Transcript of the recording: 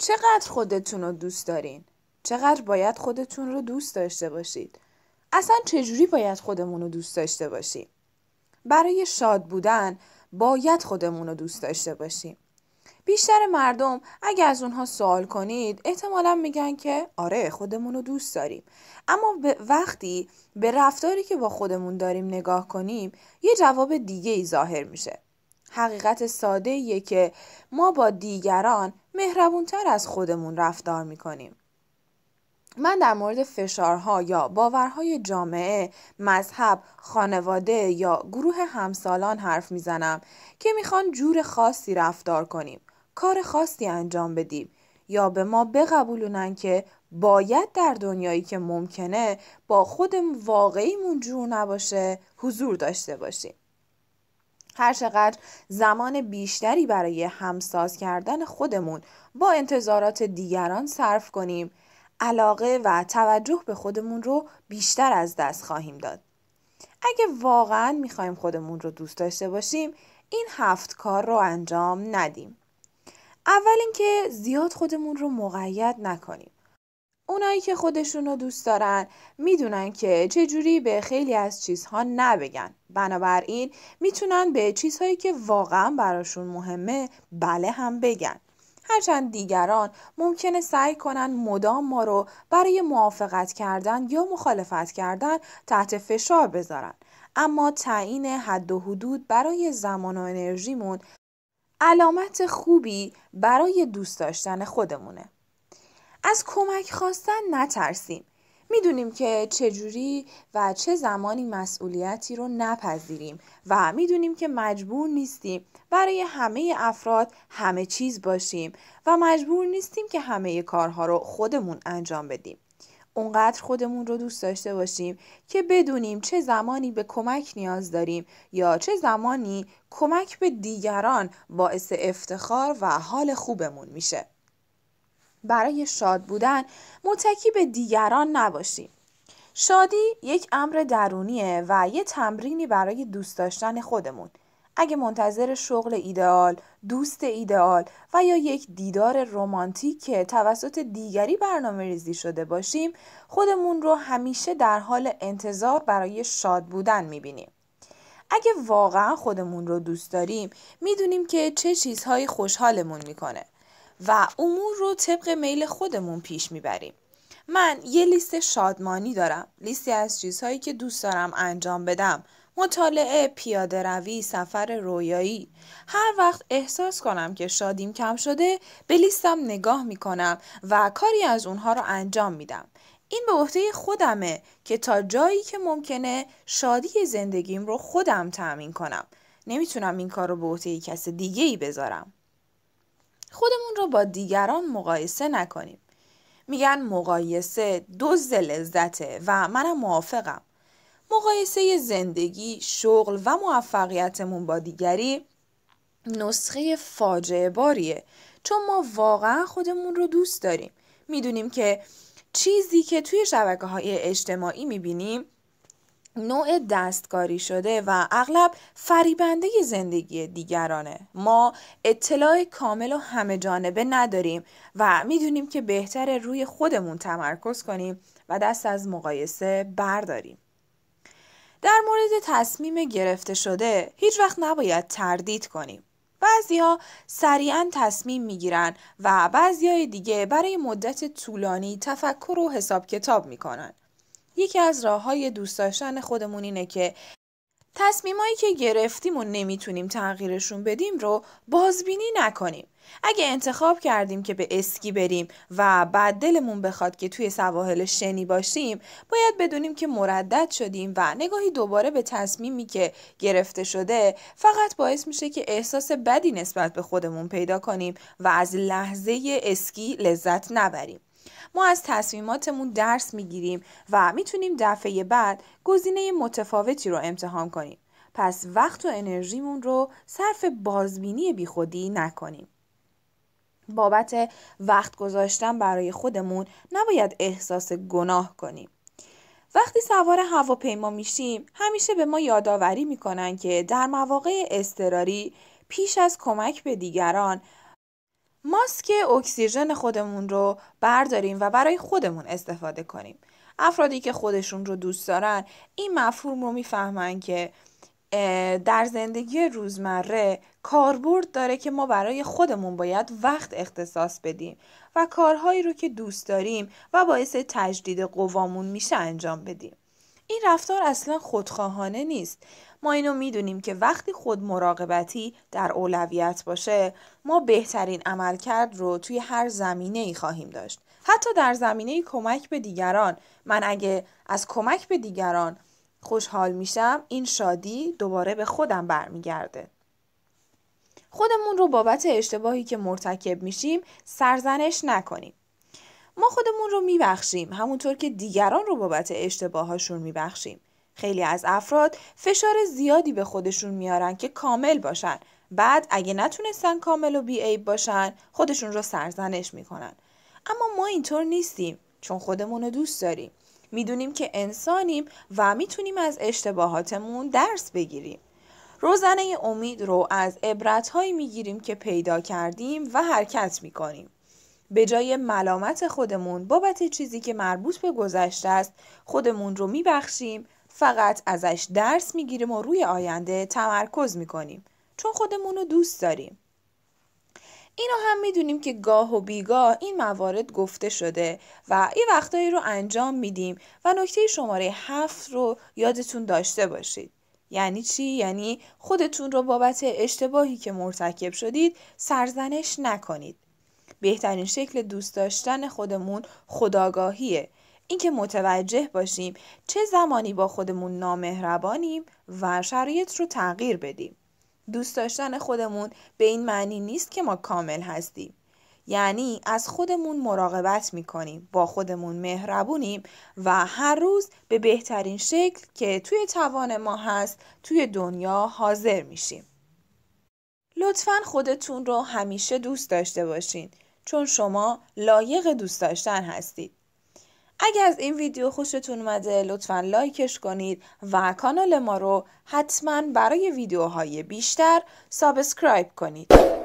چقدر خودتون رو دوست دارین؟ چقدر باید خودتون رو دوست داشته باشید؟ اصلا چجوری باید خودمون رو دوست داشته باشیم؟ برای شاد بودن باید خودمون رو دوست داشته باشیم. بیشتر مردم اگر از اونها سوال کنید احتمالا میگن که آره خودمون رو دوست داریم اما به وقتی به رفتاری که با خودمون داریم نگاه کنیم یه جواب دیگه ای ظاهر میشه حقیقت ساده ایه که ما با دیگران مهربونتر از خودمون رفتار میکنیم. من در مورد فشارها یا باورهای جامعه، مذهب، خانواده یا گروه همسالان حرف میزنم که میخوان جور خاصی رفتار کنیم، کار خاصی انجام بدیم یا به ما بقبولونن که باید در دنیایی که ممکنه با خودم واقعیمون جور نباشه حضور داشته باشیم. هر چقدر زمان بیشتری برای همساز کردن خودمون با انتظارات دیگران صرف کنیم علاقه و توجه به خودمون رو بیشتر از دست خواهیم داد. اگه واقعا میخوایم خودمون رو دوست داشته باشیم این هفت کار رو انجام ندیم. اول اینکه زیاد خودمون رو مقید نکنیم. اونایی که خودشون رو دوست دارن میدونن که چجوری به خیلی از چیزها نبگن بنابراین میتونن به چیزهایی که واقعا براشون مهمه بله هم بگن هرچند دیگران ممکنه سعی کنن مدام ما رو برای موافقت کردن یا مخالفت کردن تحت فشار بذارن اما تعیین حد و حدود برای زمان و انرژیمون علامت خوبی برای دوست داشتن خودمونه از کمک خواستن نترسیم. میدونیم که چجوری و چه زمانی مسئولیتی رو نپذیریم و میدونیم که مجبور نیستیم برای همه افراد همه چیز باشیم و مجبور نیستیم که همه کارها رو خودمون انجام بدیم. اونقدر خودمون رو دوست داشته باشیم که بدونیم چه زمانی به کمک نیاز داریم یا چه زمانی کمک به دیگران باعث افتخار و حال خوبمون میشه. برای شاد بودن متکی به دیگران نباشیم. شادی یک امر درونیه و یه تمرینی برای دوست داشتن خودمون. اگه منتظر شغل ایدئال، دوست ایدئال و یا یک دیدار رومانتیک که توسط دیگری برنامه ریزی شده باشیم خودمون رو همیشه در حال انتظار برای شاد بودن میبینیم. اگه واقعا خودمون رو دوست داریم میدونیم که چه چیزهایی خوشحالمون میکنه. و امور رو طبق میل خودمون پیش میبریم من یه لیست شادمانی دارم لیستی از چیزهایی که دوست دارم انجام بدم مطالعه، پیاده روی، سفر رویایی هر وقت احساس کنم که شادیم کم شده به لیستم نگاه میکنم و کاری از اونها رو انجام میدم. این به عهده خودمه که تا جایی که ممکنه شادی زندگیم رو خودم تأمین کنم. نمیتونم این کار رو به عهده کس دیگه ای بذارم. خودمون رو با دیگران مقایسه نکنیم میگن مقایسه دوز لذته و منم موافقم مقایسه زندگی، شغل و موفقیتمون با دیگری نسخه فاجعه باریه چون ما واقعا خودمون رو دوست داریم میدونیم که چیزی که توی شبکه های اجتماعی میبینیم نوع دستکاری شده و اغلب فریبنده زندگی دیگرانه ما اطلاع کامل و همه جانبه نداریم و میدونیم که بهتر روی خودمون تمرکز کنیم و دست از مقایسه برداریم در مورد تصمیم گرفته شده هیچ وقت نباید تردید کنیم بعضی ها سریعا تصمیم گیرن و بعضی های دیگه برای مدت طولانی تفکر و حساب کتاب کنن یکی از راه های دوست داشتن خودمون اینه که تصمیمایی که گرفتیم و نمیتونیم تغییرشون بدیم رو بازبینی نکنیم. اگه انتخاب کردیم که به اسکی بریم و بعد دلمون بخواد که توی سواحل شنی باشیم باید بدونیم که مردد شدیم و نگاهی دوباره به تصمیمی که گرفته شده فقط باعث میشه که احساس بدی نسبت به خودمون پیدا کنیم و از لحظه اسکی لذت نبریم ما از تصمیماتمون درس میگیریم و میتونیم دفعه بعد گزینه متفاوتی رو امتحان کنیم پس وقت و انرژیمون رو صرف بازبینی بیخودی نکنیم بابت وقت گذاشتن برای خودمون نباید احساس گناه کنیم وقتی سوار هواپیما میشیم همیشه به ما یادآوری میکنن که در مواقع اضطراری پیش از کمک به دیگران ماسک اکسیژن خودمون رو برداریم و برای خودمون استفاده کنیم افرادی که خودشون رو دوست دارن این مفهوم رو میفهمن که در زندگی روزمره کاربرد داره که ما برای خودمون باید وقت اختصاص بدیم و کارهایی رو که دوست داریم و باعث تجدید قوامون میشه انجام بدیم این رفتار اصلا خودخواهانه نیست ما اینو میدونیم که وقتی خود مراقبتی در اولویت باشه ما بهترین عملکرد رو توی هر زمینه ای خواهیم داشت حتی در زمینه کمک به دیگران من اگه از کمک به دیگران خوشحال میشم این شادی دوباره به خودم برمیگرده خودمون رو بابت اشتباهی که مرتکب میشیم سرزنش نکنیم ما خودمون رو میبخشیم همونطور که دیگران رو بابت اشتباهاشون میبخشیم خیلی از افراد فشار زیادی به خودشون میارن که کامل باشن بعد اگه نتونستن کامل و بیعیب باشن خودشون رو سرزنش میکنن اما ما اینطور نیستیم چون خودمون رو دوست داریم میدونیم که انسانیم و میتونیم از اشتباهاتمون درس بگیریم روزنه امید رو از عبرتهایی میگیریم که پیدا کردیم و حرکت میکنیم به جای ملامت خودمون بابت چیزی که مربوط به گذشته است خودمون رو میبخشیم فقط ازش درس میگیریم و روی آینده تمرکز میکنیم چون خودمون رو دوست داریم اینو هم میدونیم که گاه و بیگاه این موارد گفته شده و این وقتایی رو انجام میدیم و نکته شماره هفت رو یادتون داشته باشید یعنی چی؟ یعنی خودتون رو بابت اشتباهی که مرتکب شدید سرزنش نکنید بهترین شکل دوست داشتن خودمون خداگاهیه اینکه متوجه باشیم چه زمانی با خودمون نامهربانیم و شرایط رو تغییر بدیم دوست داشتن خودمون به این معنی نیست که ما کامل هستیم یعنی از خودمون مراقبت میکنیم با خودمون مهربونیم و هر روز به بهترین شکل که توی توان ما هست توی دنیا حاضر میشیم لطفا خودتون رو همیشه دوست داشته باشین چون شما لایق دوست داشتن هستید اگر از این ویدیو خوشتون اومده لطفا لایکش کنید و کانال ما رو حتما برای ویدیوهای بیشتر سابسکرایب کنید